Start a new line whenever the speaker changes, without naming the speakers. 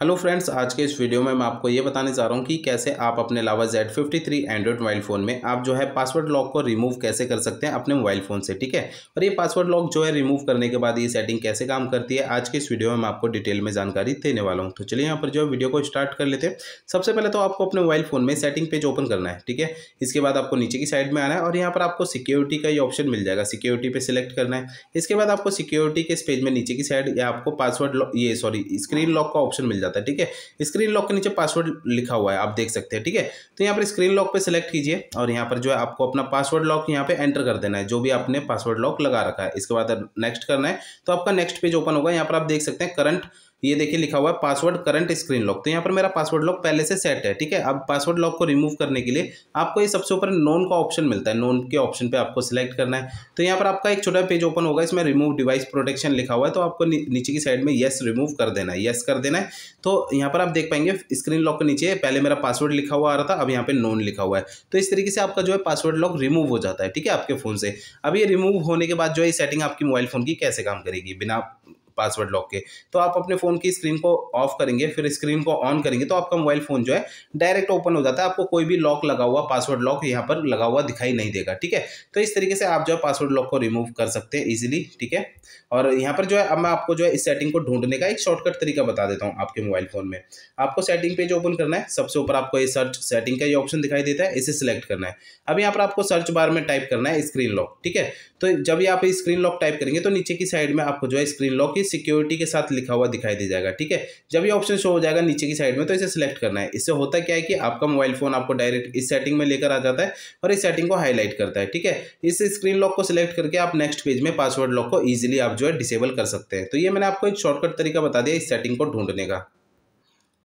hello friends आज के इस वीडियो में मैं आपको ये बताने जा रहा हूँ कि कैसे आप अपने अलावा Z fifty three Android mobile phone में आप जो है पासवर्ड लॉक को रिमूव कैसे कर सकते हैं अपने मोबाइल फ़ोन से ठीक है और ये पासवर्ड लॉक जो है रिमूव करने के बाद ये सेटिंग कैसे काम करती है आज के इस वीडियो में मैं आपको डिटेल में जानकारी देने वाला हूँ तो चलिए यहाँ पर जो है वीडियो को स्टार्ट कर लेते हैं सबसे पहले तो आपको अपने मोबाइल फ़ोन में सेटिंग पेज ओपन करना है ठीक है इसके बाद आपको नीचे की साइड में आना है और यहाँ पर आपको सिक्योरिटी का ये ऑप्शन मिल जाएगा सिक्योरिटी पर सिलेक्ट करना है इसके बाद आपको सिक्योरिटी के इस पेज में नीचे की साइड या आपको पासवर्ड ये सॉरी स्क्रीन लॉक का ऑप्शन मिल जाता है ठीक है स्क्रीन लॉक के नीचे पासवर्ड लिखा हुआ है आप देख सकते हैं ठीक है तो यहाँ पर स्क्रीन लॉक पर सिलेक्ट कीजिए और यहाँ पर जो है आपको अपना पासवर्ड लॉक यहाँ पे एंटर कर देना है जो भी आपने पासवर्ड लॉक लगा रखा है इसके बाद नेक्स्ट करना है तो आपका नेक्स्ट पेज ओपन होगा यहाँ पर आप देख सकते हैं करंट ये देखिए लिखा हुआ है पासवर्ड करंट स्क्रीन लॉक तो यहाँ पर मेरा पासवर्ड लॉक पहले से सेट है ठीक है अब पासवर्ड लॉक को रिमूव करने के लिए आपको ये सबसे ऊपर नोन का ऑप्शन मिलता है नोन के ऑप्शन पर आपको सिलेक्ट करना है तो यहाँ पर आपका एक छोटा पेज ओपन होगा इसमें रिमूव डिवाइस प्रोटेक्शन लिखा हुआ है तो आपको नीचे की साइड में येस रिमूव कर देना है येस कर देना है तो यहाँ पर आप देख पाएंगे स्क्रीन लॉक के नीचे पहले मेरा पासवर्ड लिखा हुआ आ रहा था अब यहाँ पर नोन लिखा हुआ है तो इस तरीके से आपका जो है पासवर्ड लॉक रिमूव हो जाता है ठीक है आपके फ़ोन से अब ये रिमूव होने के बाद जो है सेटिंग आपकी मोबाइल फ़ोन की कैसे काम करेगी बिना पासवर्ड लॉक के तो आप अपने फ़ोन की स्क्रीन को ऑफ करेंगे फिर स्क्रीन को ऑन करेंगे तो आपका मोबाइल फ़ोन जो है डायरेक्ट ओपन हो जाता है आपको कोई भी लॉक लगा हुआ पासवर्ड लॉक यहाँ पर लगा हुआ दिखाई नहीं देगा ठीक है तो इस तरीके से आप जो है पासवर्ड लॉक को रिमूव कर सकते हैं ईजिली ठीक है और यहाँ पर जो है अब मैं आपको जो है इस सेटिंग को ढूंढने का एक शॉर्टकट तरीका बता देता हूँ आपके मोबाइल फ़ोन में आपको सेटिंग पेज ओपन करना है सबसे ऊपर आपको ये सर्च सेटिंग का ये ऑप्शन दिखाई देता है इसे सिलेक्ट करना है अब यहाँ पर आपको सर्च बार में टाइप करना है स्क्रीन लॉक ठीक है तो जब आप स्क्रीन लॉक टाइप करेंगे तो नीचे की साइड में आपको जो है स्क्रीन लॉक की सिक्योरिटी के साथ लिखा हुआ दिखाई दे जाएगा ठीक है जब ये ऑप्शन शो हो जाएगा नीचे की साइड में तो इसे सिलेक्ट करना है इससे होता क्या है कि आपका मोबाइल फोन आपको डायरेक्ट इस सेटिंग में लेकर आ जाता है और इस सेटिंग को हाईलाइट करता है ठीक है इस स्क्रीन लॉक को सिलेक्ट करके आप नेक्स्ट पेज में पासवर्ड लॉक को ईजिली आप जो है डिसेबल कर सकते हैं तो ये मैंने आपको एक शॉर्टकट तरीका बता दिया इस सेटिंग को ढूंढने का